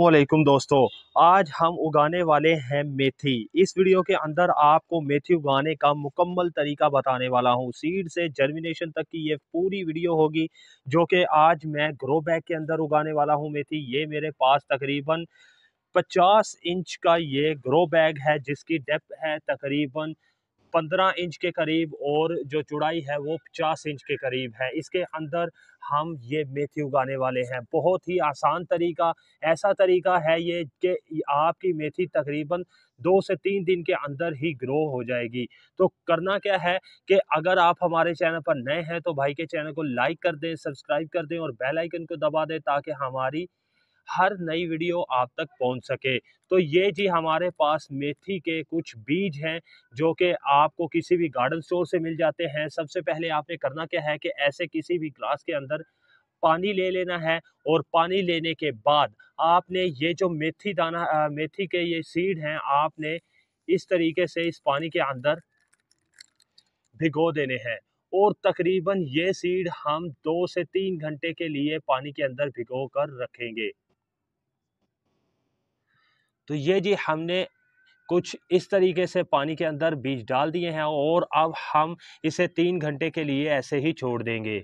वालेकुम दोस्तों आज हम उगाने वाले हैं मेथी इस वीडियो के अंदर आपको मेथी उगाने का मुकम्मल तरीका बताने वाला हूं सीड से जर्मिनेशन तक की ये पूरी वीडियो होगी जो कि आज मैं ग्रो बैग के अंदर उगाने वाला हूं मेथी ये मेरे पास तकरीबन 50 इंच का ये ग्रो बैग है जिसकी डेप्थ है तकरीबन पंद्रह इंच के करीब और जो चौड़ाई है वो पचास इंच के करीब है इसके अंदर हम ये मेथी उगाने वाले हैं बहुत ही आसान तरीका ऐसा तरीका है ये कि आपकी मेथी तकरीबन दो से तीन दिन के अंदर ही ग्रो हो जाएगी तो करना क्या है कि अगर आप हमारे चैनल पर नए हैं तो भाई के चैनल को लाइक कर दें सब्सक्राइब कर दें और बेल आइकन को दबा दें ताकि हमारी हर नई वीडियो आप तक पहुंच सके तो ये जी हमारे पास मेथी के कुछ बीज हैं जो कि आपको किसी भी गार्डन स्टोर से मिल जाते हैं सबसे पहले आपने करना क्या है कि ऐसे किसी भी ग्लास के अंदर पानी ले लेना है और पानी लेने के बाद आपने ये जो मेथी दाना आ, मेथी के ये सीड हैं आपने इस तरीके से इस पानी के अंदर भिगो देने हैं और तकरीबन ये सीड हम दो से तीन घंटे के लिए पानी के अंदर भिगो कर रखेंगे तो ये जी हमने कुछ इस तरीके से पानी के अंदर बीज डाल दिए हैं और अब हम इसे तीन घंटे के लिए ऐसे ही छोड़ देंगे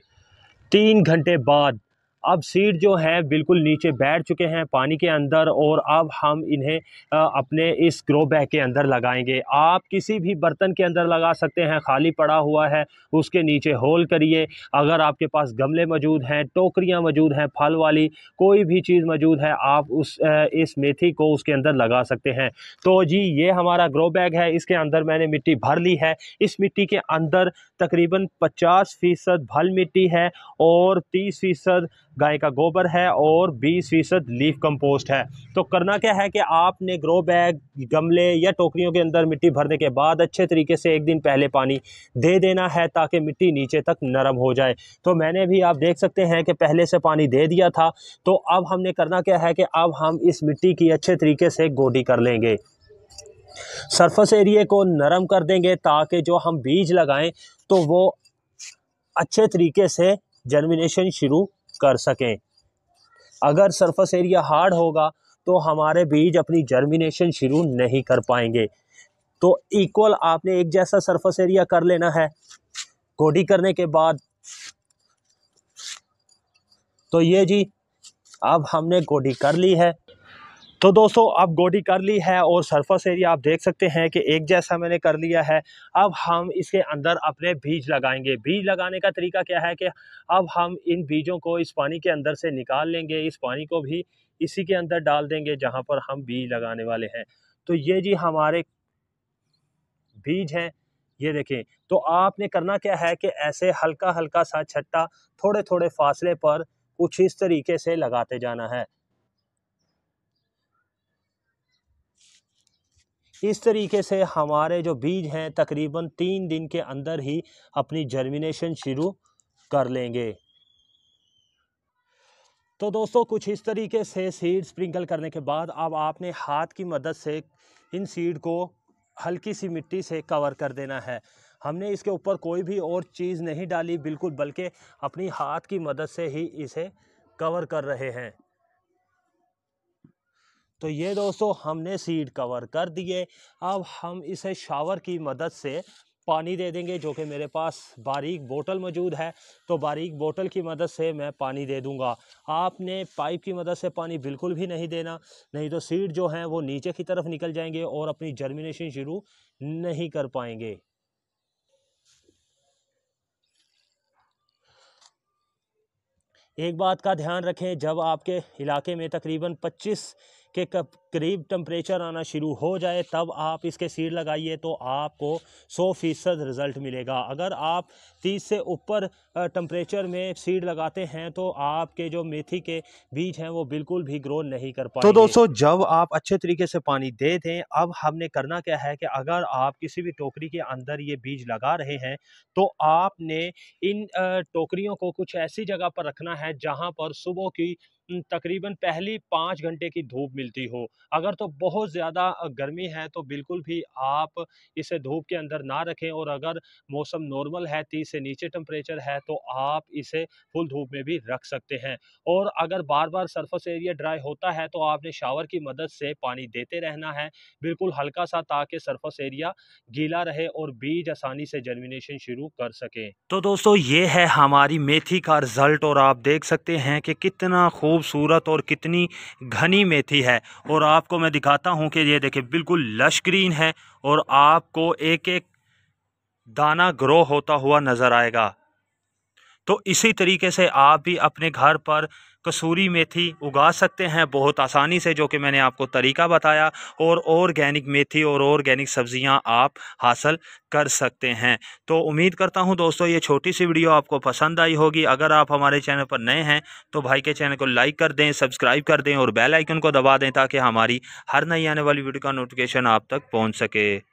तीन घंटे बाद अब सीड जो है बिल्कुल नीचे बैठ चुके हैं पानी के अंदर और अब हम इन्हें अपने इस ग्रो बैग के अंदर लगाएंगे आप किसी भी बर्तन के अंदर लगा सकते हैं खाली पड़ा हुआ है उसके नीचे होल करिए अगर आपके पास गमले मौजूद हैं टोकरियाँ मौजूद हैं फल वाली कोई भी चीज़ मौजूद है आप उस इस मेथी को उसके अंदर लगा सकते हैं तो जी ये हमारा ग्रो बैग है इसके अंदर मैंने मिट्टी भर ली है इस मिट्टी के अंदर तकरीबन पचास फ़ीसद भल मिट्टी है और तीस फ़ीसद गाय का गोबर है और बीस फीसद लीफ कंपोस्ट है तो करना क्या है कि आपने ग्रो बैग गमले या टोकरियों के अंदर मिट्टी भरने के बाद अच्छे तरीके से एक दिन पहले पानी दे देना है ताकि मिट्टी नीचे तक नरम हो जाए तो मैंने भी आप देख सकते हैं कि पहले से पानी दे दिया था तो अब हमने करना क्या है कि अब हम इस मिट्टी की अच्छे तरीके से गोडी कर लेंगे सरफस एरिए को नरम कर देंगे ताकि जो हम बीज लगाएं तो वो अच्छे तरीके से जर्मिनेशन शुरू कर सकें अगर सरफस एरिया हार्ड होगा तो हमारे बीज अपनी जर्मिनेशन शुरू नहीं कर पाएंगे तो इक्वल आपने एक जैसा सरफस एरिया कर लेना है गोडी करने के बाद तो ये जी अब हमने गोडी कर ली है तो दोस्तों अब गोडी कर ली है और सरफस एरिया आप देख सकते हैं कि एक जैसा मैंने कर लिया है अब हम इसके अंदर अपने बीज लगाएंगे बीज लगाने का तरीका क्या है कि अब हम इन बीजों को इस पानी के अंदर से निकाल लेंगे इस पानी को भी इसी के अंदर डाल देंगे जहाँ पर हम बीज लगाने वाले हैं तो ये जी हमारे बीज हैं ये देखें तो आपने करना क्या है कि ऐसे हल्का हल्का सा छट्टा थोड़े थोड़े फासले पर कुछ इस तरीके से लगाते जाना है इस तरीके से हमारे जो बीज हैं तकरीबन तीन दिन के अंदर ही अपनी जर्मिनेशन शुरू कर लेंगे तो दोस्तों कुछ इस तरीके से सीड स्प्रिंकल करने के बाद अब आपने हाथ की मदद से इन सीड को हल्की सी मिट्टी से कवर कर देना है हमने इसके ऊपर कोई भी और चीज़ नहीं डाली बिल्कुल बल्कि अपनी हाथ की मदद से ही इसे कवर कर रहे हैं तो ये दोस्तों हमने सीड कवर कर दिए अब हम इसे शावर की मदद से पानी दे देंगे जो कि मेरे पास बारीक बोतल मौजूद है तो बारीक बोतल की मदद से मैं पानी दे दूंगा आपने पाइप की मदद से पानी बिल्कुल भी नहीं देना नहीं तो सीड जो हैं वो नीचे की तरफ निकल जाएंगे और अपनी जर्मिनेशन शुरू नहीं कर पाएंगे एक बात का ध्यान रखें जब आपके इलाके में तकरीबन पच्चीस के करीब टम्परेचर आना शुरू हो जाए तब आप इसके सीड लगाइए तो आपको सौ फीसद रिज़ल्ट मिलेगा अगर आप तीस से ऊपर टम्परेचर में सीड लगाते हैं तो आपके जो मेथी के बीज हैं वो बिल्कुल भी ग्रो नहीं कर पाए तो दोस्तों जब आप अच्छे तरीके से पानी दे दें अब हमने करना क्या है कि अगर आप किसी भी टोकरी के अंदर ये बीज लगा रहे हैं तो आपने इन टोकरियों को कुछ ऐसी जगह पर रखना है जहाँ पर सुबह की तकरीबन पहली पाँच घंटे की धूप मिलती हो अगर तो बहुत ज़्यादा गर्मी है तो बिल्कुल भी आप इसे धूप के अंदर ना रखें और अगर मौसम नॉर्मल है तीस से नीचे टम्परेचर है तो आप इसे फुल धूप में भी रख सकते हैं और अगर बार बार सरफस एरिया ड्राई होता है तो आपने शावर की मदद से पानी देते रहना है बिल्कुल हल्का सा ताकि सरफस एरिया गीला रहे और बीज आसानी से जर्मिनेशन शुरू कर सकें तो दोस्तों ये है हमारी मेथी का रिजल्ट और आप देख सकते हैं कि कितना खूब खूबसूरत और कितनी घनी मेथी है और आपको मैं दिखाता हूँ कि ये देखिए बिल्कुल लश ग्रीन है और आपको एक एक दाना ग्रो होता हुआ नज़र आएगा तो इसी तरीके से आप भी अपने घर पर कसूरी मेथी उगा सकते हैं बहुत आसानी से जो कि मैंने आपको तरीका बताया और ऑर्गेनिक मेथी और ऑर्गेनिक सब्जियां आप हासिल कर सकते हैं तो उम्मीद करता हूं दोस्तों ये छोटी सी वीडियो आपको पसंद आई होगी अगर आप हमारे चैनल पर नए हैं तो भाई के चैनल को लाइक कर दें सब्सक्राइब कर दें और बेलाइकन को दबा दें ताकि हमारी हर नई आने वाली वीडियो का नोटिफिकेशन आप तक पहुँच सके